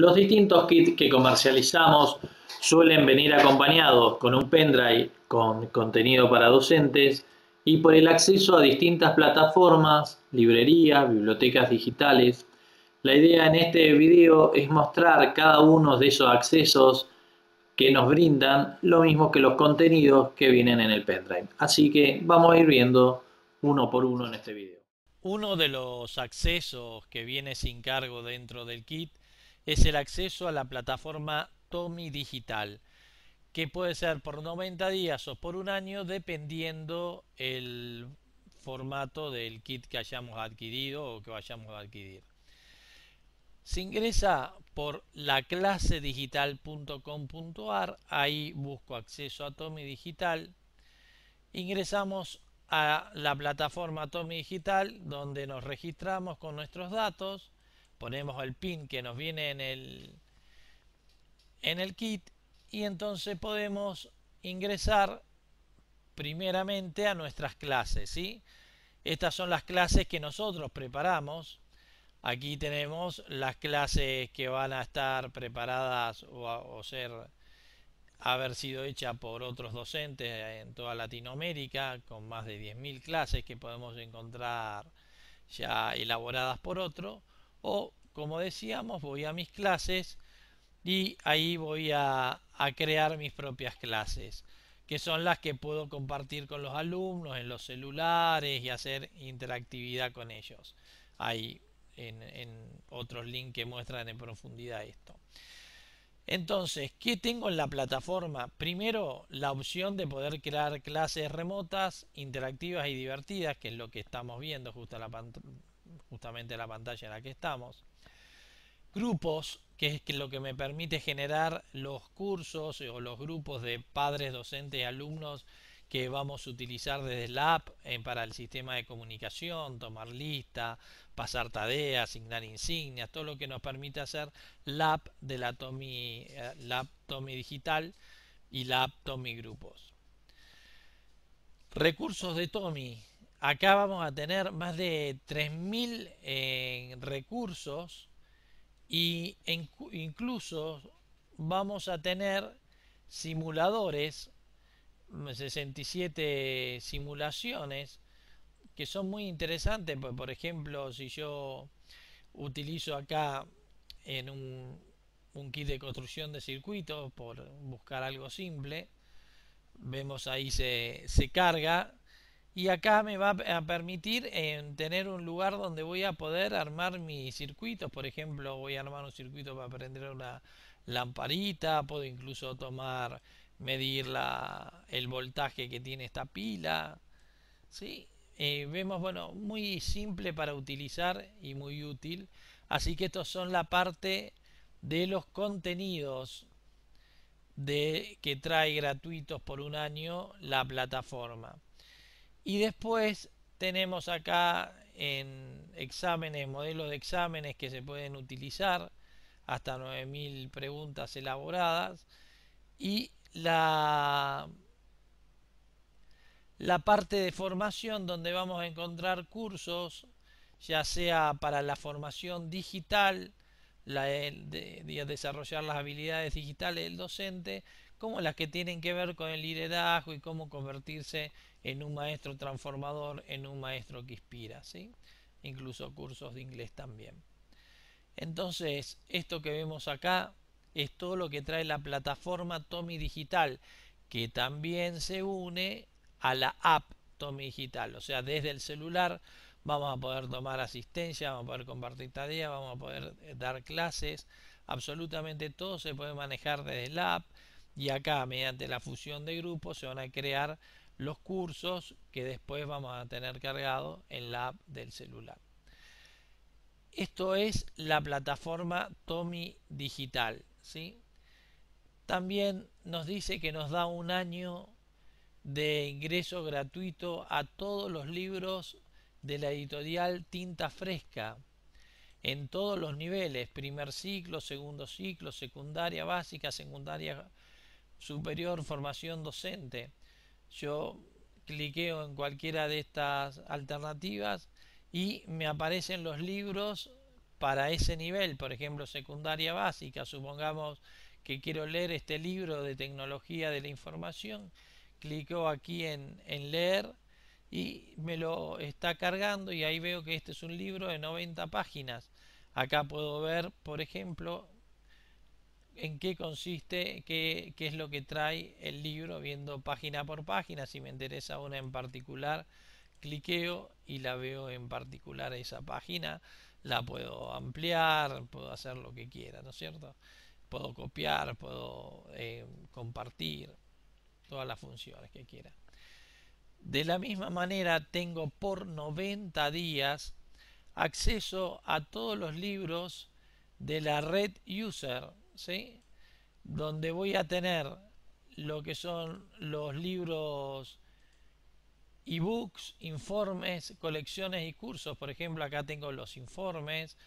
Los distintos kits que comercializamos suelen venir acompañados con un pendrive con contenido para docentes y por el acceso a distintas plataformas, librerías, bibliotecas digitales. La idea en este video es mostrar cada uno de esos accesos que nos brindan, lo mismo que los contenidos que vienen en el pendrive. Así que vamos a ir viendo uno por uno en este video. Uno de los accesos que viene sin cargo dentro del kit es el acceso a la plataforma Tommy Digital, que puede ser por 90 días o por un año dependiendo el formato del kit que hayamos adquirido o que vayamos a adquirir. Se ingresa por la laclasedigital.com.ar, ahí busco acceso a Tommy Digital. Ingresamos a la plataforma Tommy Digital donde nos registramos con nuestros datos ponemos el pin que nos viene en el, kit y entonces podemos ingresar primeramente a nuestras clases. Estas son las clases que nosotros preparamos. Aquí tenemos las clases que van a estar preparadas o, ser haber sido hechas por otros docentes en toda Latinoamérica, con más de 10.000 clases que podemos encontrar ya elaboradas por otro o como decíamos voy a mis clases y ahí voy a, crear mis propias clases que son las que puedo compartir con los alumnos en los celulares y hacer interactividad con ellos. Hay en, otros links que muestran en profundidad esto. Entonces, ¿qué tengo en la plataforma? Primero, la opción de poder crear clases remotas, interactivas y divertidas, que es lo que estamos viendo justo a la, justamente la pantalla en la que estamos. Grupos, que es lo que me permite generar los cursos o los grupos de padres, docentes y alumnos que vamos a utilizar desde la app para el sistema de comunicación, tomar lista, pasar tareas, asignar insignias, todo lo que nos permite hacer la app de la Tommy, eh, la Digital y la app Tommy Grupos. Recursos de Tommy, Acá vamos a tener más de 3.000 eh, recursos y incluso vamos a tener simuladores, 67 mm, simulaciones que son muy interesantes. Pues, por ejemplo, si yo utilizo acá en un, kit de construcción de circuitos por buscar algo simple, vemos ahí se carga y acá me va a permitir em, tener un lugar donde voy a poder armar mis circuitos por ejemplo voy a armar un circuito para prender una lamparita puedo incluso tomar medir el voltaje que tiene esta pila ¿sí? Eh, vemos bueno muy simple para utilizar y muy útil así que estos son la parte de los contenidos de, que trae gratuitos por un año la plataforma y después tenemos acá en exámenes, modelos de exámenes que se pueden utilizar, hasta 9.000 preguntas elaboradas. Y la, la parte de formación donde vamos a encontrar cursos, ya sea para la formación digital, la desarrollar las habilidades digitales del docente, como las que tienen que ver con el liderazgo y cómo convertirse en un maestro transformador, en un maestro que inspira, ¿sí? incluso cursos de inglés también. Entonces, esto que vemos acá es todo lo que trae la plataforma Tommy Digital, que también se une a la app Tommy Digital, o sea, desde el celular vamos a poder tomar asistencia, vamos a poder compartir tareas, vamos a poder dar clases, absolutamente todo se puede manejar desde la app y acá mediante la fusión de grupos se van a crear los cursos que después vamos a tener cargado en la app del celular. Esto es la plataforma Tommy Digital. ¿sí? También nos dice que nos da un año de ingreso gratuito a todos los libros de la editorial Tinta Fresca en todos los niveles, primer ciclo, segundo ciclo, secundaria básica, secundaria superior, formación docente. Yo cliqueo en cualquiera de estas alternativas y me aparecen los libros para ese nivel, por ejemplo, secundaria básica, supongamos que quiero leer este libro de tecnología de la información, clico aquí en, en leer y me lo está cargando y ahí veo que este es un libro de 90 páginas. Acá puedo ver, por ejemplo, en qué consiste, qué, es lo que trae el libro, viendo página por página. Si me interesa una en particular, cliqueo y la veo en particular esa página. La puedo ampliar, puedo hacer lo que quiera, ¿no es cierto? Puedo copiar, puedo eh, compartir todas las funciones que quiera. De la misma manera, tengo por 90 días acceso a todos los libros de la red user ¿sí? donde voy a tener lo que son los libros ebooks, informes, colecciones y cursos. Por ejemplo, acá tengo los informes,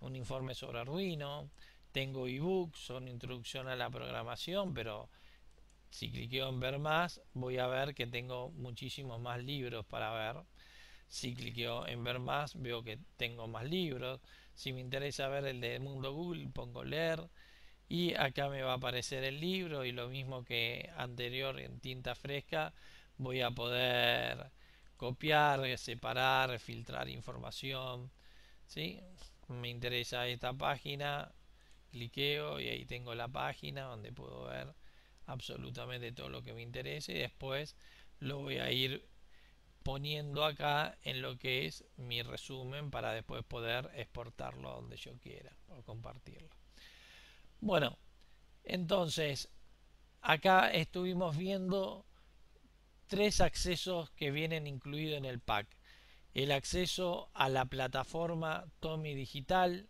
un informe sobre Arduino, tengo ebooks, son introducción a la programación, pero si cliqueo en ver más, voy a ver que tengo muchísimos más libros para ver. Si cliqueo en ver más, veo que tengo más libros. Si me interesa ver el de Mundo Google, pongo leer y acá me va a aparecer el libro y lo mismo que anterior en tinta fresca voy a poder copiar, separar, filtrar información ¿sí? me interesa esta página cliqueo y ahí tengo la página donde puedo ver absolutamente todo lo que me interese y después lo voy a ir poniendo acá en lo que es mi resumen para después poder exportarlo donde yo quiera o compartirlo bueno, entonces, acá estuvimos viendo tres accesos que vienen incluidos en el pack. El acceso a la plataforma Tommy Digital,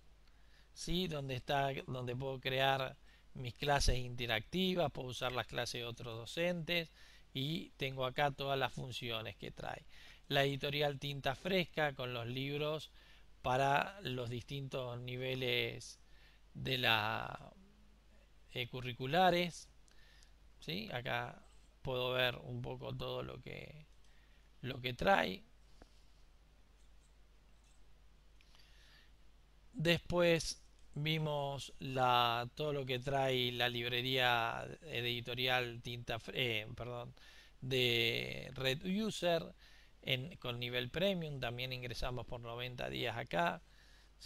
¿sí? donde, está, donde puedo crear mis clases interactivas, puedo usar las clases de otros docentes y tengo acá todas las funciones que trae. La editorial Tinta Fresca con los libros para los distintos niveles de la eh, curriculares. ¿sí? Acá puedo ver un poco todo lo que, lo que trae. Después vimos la, todo lo que trae la librería editorial tinta, eh, perdón, de Red User en, con nivel premium. También ingresamos por 90 días acá.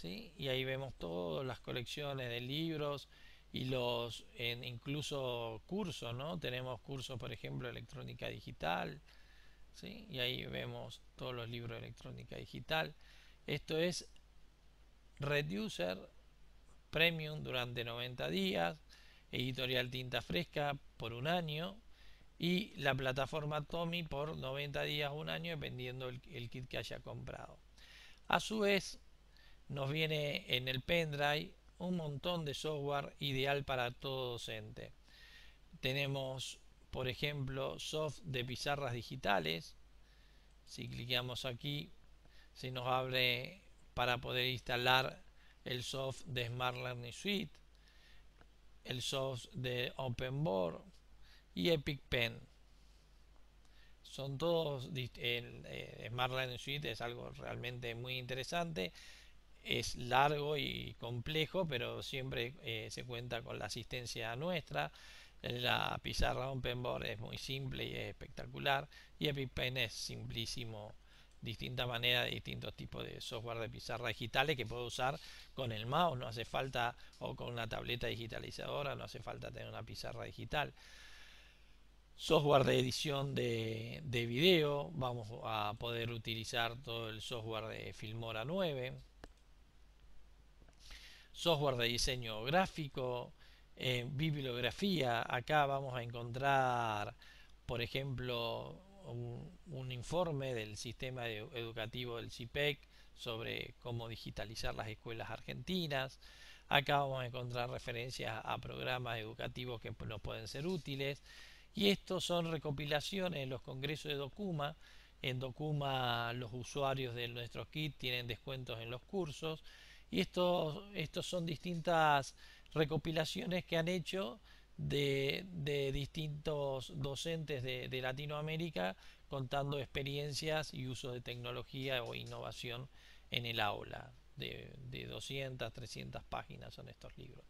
Y ahí vemos todas las colecciones de libros y los en incluso cursos, ¿no? Tenemos cursos, por ejemplo, electrónica digital, ¿sí? Y ahí vemos todos los libros de electrónica digital. Esto es Reducer Premium durante 90 días, Editorial Tinta Fresca por un año y la plataforma Tommy por 90 días, un año, dependiendo el kit que haya comprado. A su vez, nos viene en el pendrive un montón de software ideal para todo docente. Tenemos, por ejemplo, soft de pizarras digitales. Si clicamos aquí, se nos abre para poder instalar el soft de Smart Learning Suite, el soft de OpenBoard y Epic Pen. Son todos, eh, Smart Learning Suite es algo realmente muy interesante es largo y complejo, pero siempre eh, se cuenta con la asistencia nuestra. La pizarra Openboard es muy simple y espectacular. Y EpiPen es simplísimo. Distinta manera distintos tipos de software de pizarra digitales que puedo usar con el mouse, no hace falta, o con una tableta digitalizadora, no hace falta tener una pizarra digital software de edición de, de, video, vamos a poder utilizar todo el software de Filmora 9, software de diseño gráfico, bibliografía. Acá vamos a encontrar, por ejemplo, un, informe del sistema educativo del CIPEC e sobre cómo digitalizar las escuelas argentinas. Acá vamos a encontrar referencias a programas educativos que nos pueden ser útiles. Y estos son recopilaciones en los congresos de Documa. En Documa los usuarios de nuestro kit tienen descuentos en los cursos y estos son distintas recopilaciones que han hecho de, distintos docentes de, Latinoamérica contando experiencias y uso de tecnología o innovación en el aula. De, de 200, 300 páginas son estos libros.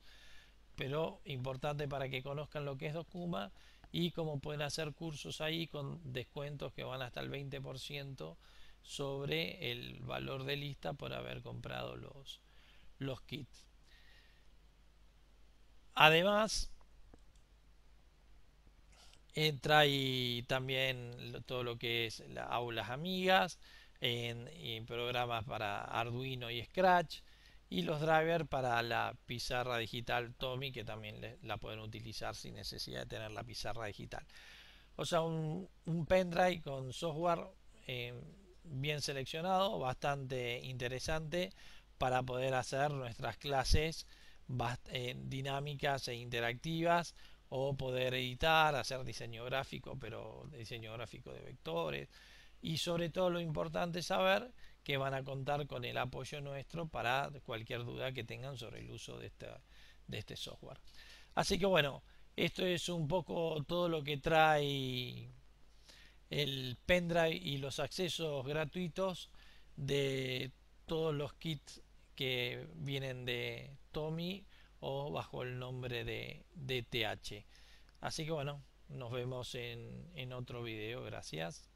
Pero importante para que conozcan lo que es Documa y cómo pueden hacer cursos ahí con descuentos que van hasta el 20% sobre el valor de lista por haber comprado los, los kits. Además, entra ahí también todo lo que es las aulas amigas, en, programas para Arduino y Scratch, y los drivers para la pizarra digital Tommy, que también la pueden utilizar sin necesidad de tener la pizarra digital. O sea, un, pendrive con software eh, bien seleccionado, bastante interesante para poder hacer nuestras clases eh, dinámicas e interactivas o poder editar, hacer diseño gráfico, pero diseño gráfico de vectores. Y sobre todo lo importante saber que van a contar con el apoyo nuestro para cualquier duda que tengan sobre el uso de, de este software. Así que bueno, esto es un poco todo lo que trae el pendrive y los accesos gratuitos de todos los kits que vienen de Tommy o bajo el nombre de DTH. Así que bueno, nos vemos en, en otro video. Gracias.